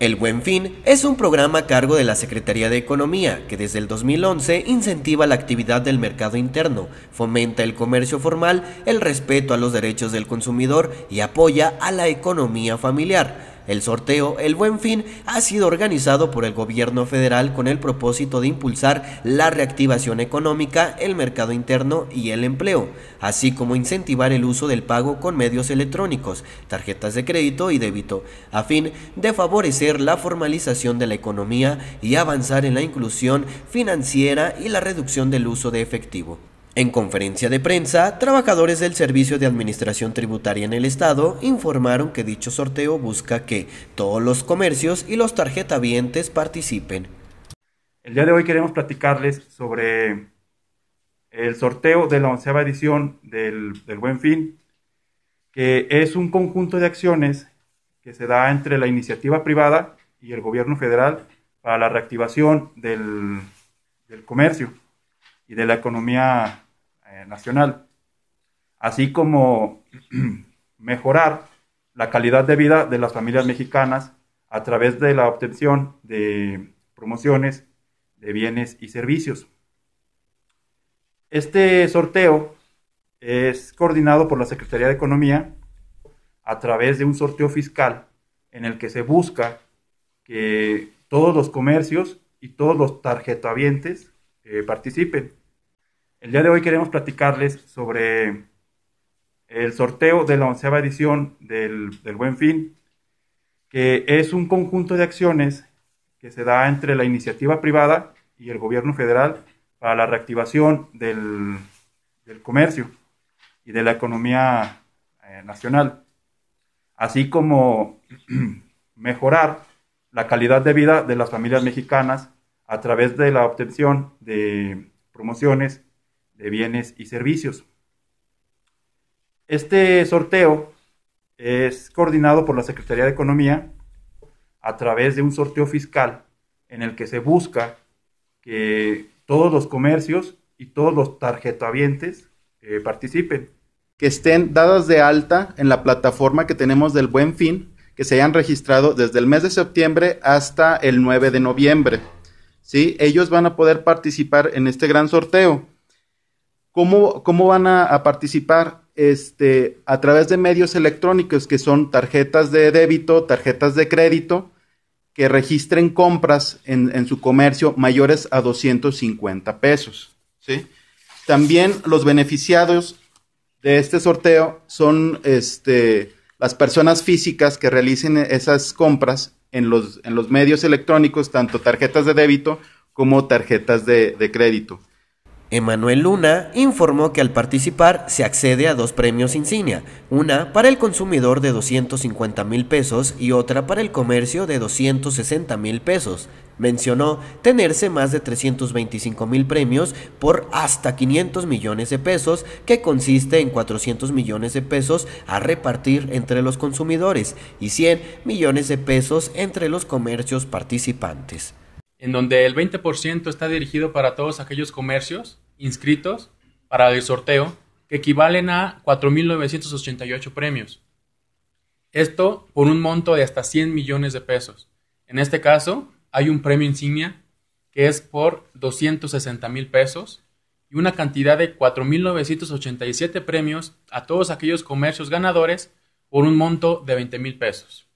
El Buen Fin es un programa a cargo de la Secretaría de Economía que desde el 2011 incentiva la actividad del mercado interno, fomenta el comercio formal, el respeto a los derechos del consumidor y apoya a la economía familiar. El sorteo El Buen Fin ha sido organizado por el gobierno federal con el propósito de impulsar la reactivación económica, el mercado interno y el empleo, así como incentivar el uso del pago con medios electrónicos, tarjetas de crédito y débito, a fin de favorecer la formalización de la economía y avanzar en la inclusión financiera y la reducción del uso de efectivo. En conferencia de prensa, trabajadores del Servicio de Administración Tributaria en el Estado informaron que dicho sorteo busca que todos los comercios y los tarjetavientes participen. El día de hoy queremos platicarles sobre el sorteo de la onceava edición del, Buen Fin, que es un conjunto de acciones que se da entre la iniciativa privada y el gobierno federal para la reactivación del, del comercio y de la economía eh, nacional, así como mejorar la calidad de vida de las familias mexicanas a través de la obtención de promociones de bienes y servicios. Este sorteo es coordinado por la Secretaría de Economía a través de un sorteo fiscal en el que se busca que todos los comercios y todos los tarjetavientes eh, participen. El día de hoy queremos platicarles sobre el sorteo de la onceava edición del, Buen Fin, que es un conjunto de acciones que se da entre la iniciativa privada y el gobierno federal para la reactivación del, comercio y de la economía eh, nacional, así como mejorar la calidad de vida de las familias mexicanas a través de la obtención de promociones de bienes y servicios. Este sorteo es coordinado por la Secretaría de Economía a través de un sorteo fiscal en el que se busca que todos los comercios y todos los tarjetavientes eh, participen. Que estén dadas de alta en la plataforma que tenemos del Buen Fin, que se hayan registrado desde el mes de septiembre hasta el 9 de noviembre. ¿Sí? Ellos van a poder participar en este gran sorteo. ¿Cómo, van a, participar? Este, a través de medios electrónicos que son tarjetas de débito, tarjetas de crédito, que registren compras en, su comercio mayores a 250 pesos. También los beneficiados de este sorteo son este, las personas físicas que realicen esas compras en los, en los medios electrónicos, tanto tarjetas de débito como tarjetas de crédito. Emanuel Luna informó que al participar se accede a dos premios insignia, una para el consumidor de 250 mil pesos y otra para el comercio de 260 mil pesos. Mencionó tenerse más de 325 mil premios por hasta 500 millones de pesos, que consiste en 400 millones de pesos a repartir entre los consumidores y 100 millones de pesos entre los comercios participantes en donde el 20% está dirigido para todos aquellos comercios inscritos para el sorteo, que equivalen a 4.988 premios. Esto por un monto de hasta 100 millones de pesos. En este caso, hay un premio insignia que es por 260,000 mil pesos y una cantidad de 4.987 premios a todos aquellos comercios ganadores por un monto de 20,000 mil pesos.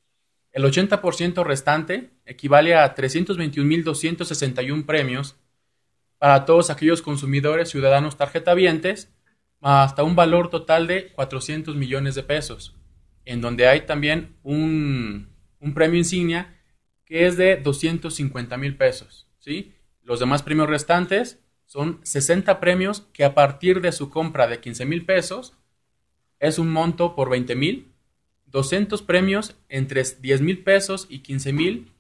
El 80% restante equivale a 321.261 premios para todos aquellos consumidores ciudadanos tarjeta vientes hasta un valor total de 400 millones de pesos, en donde hay también un, premio insignia que es de 250 mil pesos. ¿sí? Los demás premios restantes son 60 premios que a partir de su compra de 15 mil pesos es un monto por 20 mil 200 premios entre 10 mil pesos y 15 mil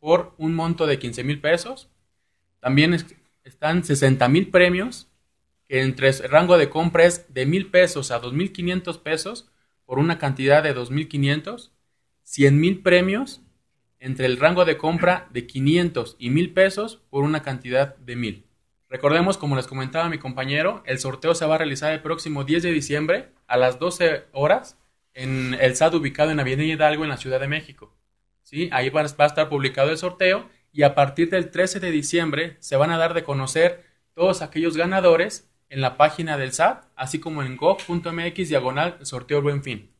por un monto de 15 mil pesos. También están 60 mil premios que entre el rango de compra es de mil pesos a 2.500 pesos por una cantidad de 2.500. 100 mil premios entre el rango de compra de 500 y 1000 pesos por una cantidad de 1000. Recordemos, como les comentaba mi compañero, el sorteo se va a realizar el próximo 10 de diciembre a las 12 horas en el SAT ubicado en Avenida Hidalgo en la Ciudad de México. ¿Sí? Ahí va, a estar publicado el sorteo y a partir del 13 de diciembre se van a dar de conocer todos aquellos ganadores en la página del SAT, así como en go.mx diagonal sorteo buen fin.